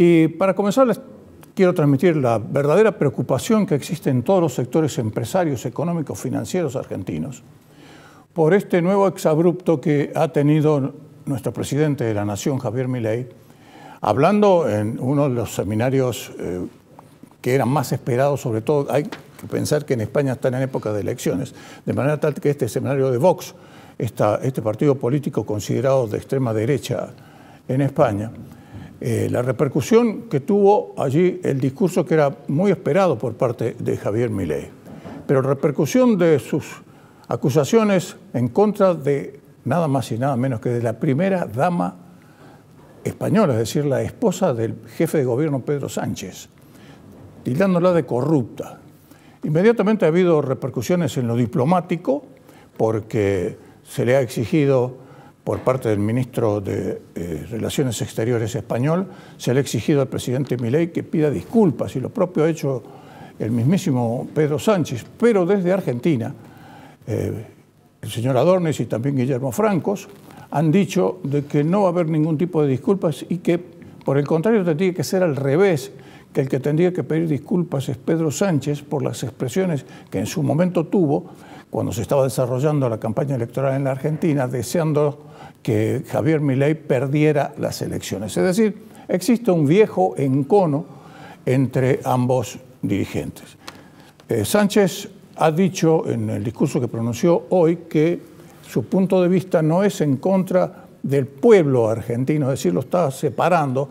Y para comenzar, les quiero transmitir la verdadera preocupación que existe en todos los sectores empresarios, económicos, financieros argentinos por este nuevo exabrupto que ha tenido nuestro presidente de la Nación, Javier Milei, hablando en uno de los seminarios eh, que eran más esperados, sobre todo hay que pensar que en España están en época de elecciones, de manera tal que este seminario de Vox, este partido político considerado de extrema derecha en España, eh, la repercusión que tuvo allí el discurso que era muy esperado por parte de Javier Milei. Pero repercusión de sus acusaciones en contra de nada más y nada menos que de la primera dama española, es decir, la esposa del jefe de gobierno Pedro Sánchez, tildándola de corrupta. Inmediatamente ha habido repercusiones en lo diplomático porque se le ha exigido por parte del ministro de eh, Relaciones Exteriores español, se le ha exigido al presidente Milei que pida disculpas y lo propio ha hecho el mismísimo Pedro Sánchez, pero desde Argentina, eh, el señor Adornes y también Guillermo Francos han dicho de que no va a haber ningún tipo de disculpas y que por el contrario tendría que ser al revés que el que tendría que pedir disculpas es Pedro Sánchez por las expresiones que en su momento tuvo cuando se estaba desarrollando la campaña electoral en la Argentina, deseando que Javier Milei perdiera las elecciones. Es decir, existe un viejo encono entre ambos dirigentes. Eh, Sánchez ha dicho en el discurso que pronunció hoy que su punto de vista no es en contra del pueblo argentino, es decir, lo está separando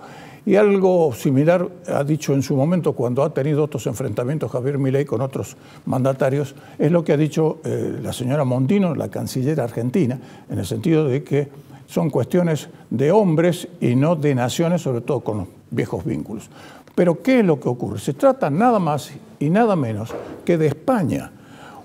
y algo similar ha dicho en su momento, cuando ha tenido otros enfrentamientos Javier Milei con otros mandatarios, es lo que ha dicho eh, la señora Mondino, la canciller argentina, en el sentido de que son cuestiones de hombres y no de naciones, sobre todo con los viejos vínculos. Pero ¿qué es lo que ocurre? Se trata nada más y nada menos que de España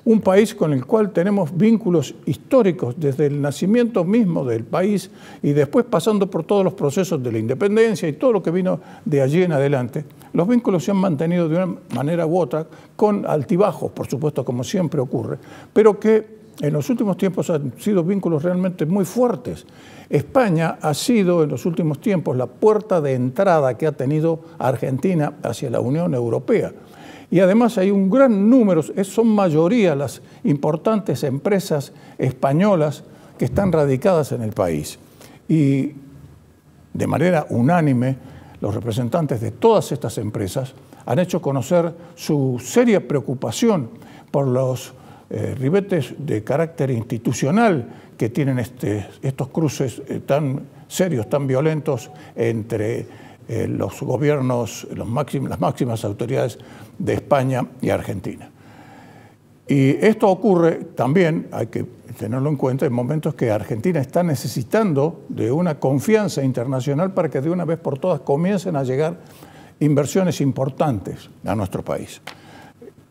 un país con el cual tenemos vínculos históricos desde el nacimiento mismo del país y después pasando por todos los procesos de la independencia y todo lo que vino de allí en adelante, los vínculos se han mantenido de una manera u otra con altibajos, por supuesto, como siempre ocurre, pero que en los últimos tiempos han sido vínculos realmente muy fuertes. España ha sido en los últimos tiempos la puerta de entrada que ha tenido Argentina hacia la Unión Europea. Y además hay un gran número, son mayoría las importantes empresas españolas que están radicadas en el país. Y de manera unánime, los representantes de todas estas empresas han hecho conocer su seria preocupación por los eh, ribetes de carácter institucional que tienen este, estos cruces eh, tan serios, tan violentos entre eh, los gobiernos, las máximas autoridades de España y Argentina. Y esto ocurre también, hay que tenerlo en cuenta, en momentos que Argentina está necesitando de una confianza internacional para que de una vez por todas comiencen a llegar inversiones importantes a nuestro país.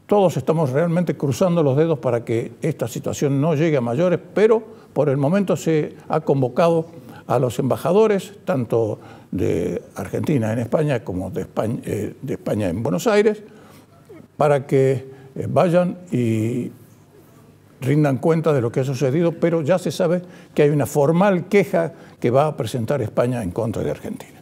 Todos estamos realmente cruzando los dedos para que esta situación no llegue a mayores, pero por el momento se ha convocado a los embajadores, tanto de Argentina en España como de España, eh, de España en Buenos Aires, para que eh, vayan y rindan cuenta de lo que ha sucedido, pero ya se sabe que hay una formal queja que va a presentar España en contra de Argentina.